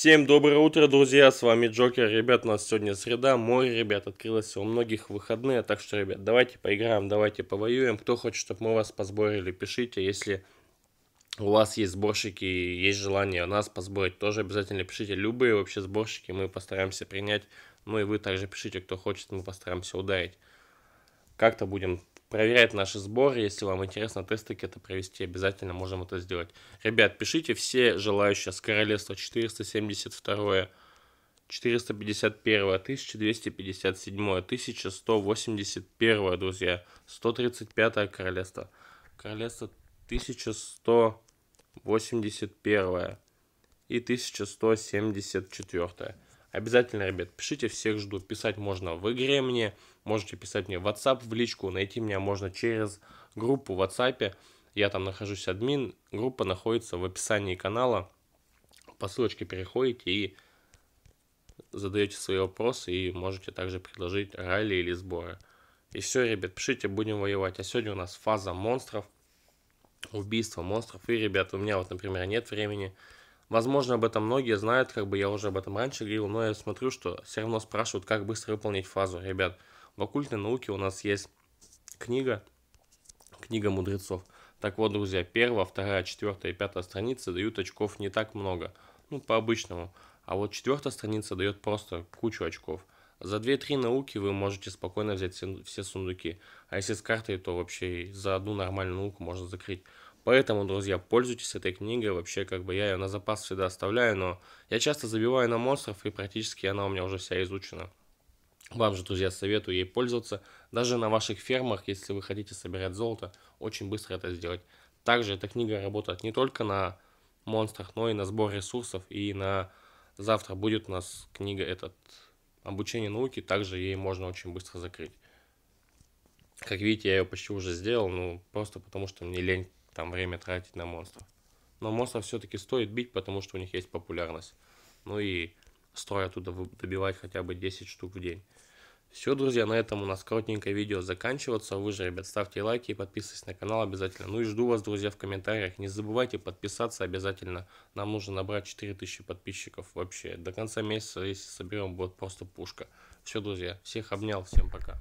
Всем доброе утро, друзья, с вами Джокер. Ребят, у нас сегодня среда, море, ребят, открылось у многих выходные, так что, ребят, давайте поиграем, давайте повоюем. Кто хочет, чтобы мы вас посборили, пишите, если у вас есть сборщики и есть желание нас посборить, тоже обязательно пишите. Любые вообще сборщики мы постараемся принять, ну и вы также пишите, кто хочет, мы постараемся ударить. Как-то будем проверять наши сборы. Если вам интересно тесты какие это провести, обязательно можем это сделать. Ребят, пишите все желающие с королевства 472, 451, 1257, 1181, друзья, 135 королевство, королевство 1181 и 1174. Обязательно, ребят, пишите, всех жду. Писать можно в игре мне, можете писать мне в WhatsApp в личку, найти меня можно через группу в WhatsApp. Я там нахожусь админ, группа находится в описании канала. По ссылочке переходите и задаете свои вопросы и можете также предложить ралли или сборы. И все, ребят, пишите, будем воевать. А сегодня у нас фаза монстров, убийство монстров. И, ребят, у меня вот, например, нет времени Возможно, об этом многие знают, как бы я уже об этом раньше говорил, но я смотрю, что все равно спрашивают, как быстро выполнить фазу. Ребят, в оккультной науке у нас есть книга, книга мудрецов. Так вот, друзья, первая, вторая, четвертая и пятая страницы дают очков не так много, ну, по-обычному. А вот четвертая страница дает просто кучу очков. За 2-3 науки вы можете спокойно взять все, все сундуки. А если с картой, то вообще за одну нормальную науку можно закрыть. Поэтому, друзья, пользуйтесь этой книгой. Вообще, как бы я ее на запас всегда оставляю, но я часто забиваю на монстров, и практически она у меня уже вся изучена. Вам же, друзья, советую ей пользоваться. Даже на ваших фермах, если вы хотите собирать золото, очень быстро это сделать. Также эта книга работает не только на монстрах, но и на сбор ресурсов. И на завтра будет у нас книга этот обучение науки. Также ей можно очень быстро закрыть. Как видите, я ее почти уже сделал, ну просто потому что мне лень там время тратить на монстров. Но монстров все-таки стоит бить, потому что у них есть популярность. Ну и строй оттуда добивать хотя бы 10 штук в день. Все, друзья, на этом у нас коротенькое видео заканчивается. Вы же, ребят, ставьте лайки и подписывайтесь на канал обязательно. Ну и жду вас, друзья, в комментариях. Не забывайте подписаться обязательно. Нам нужно набрать 4000 подписчиков вообще. До конца месяца, если соберем, будет просто пушка. Все, друзья, всех обнял, всем пока.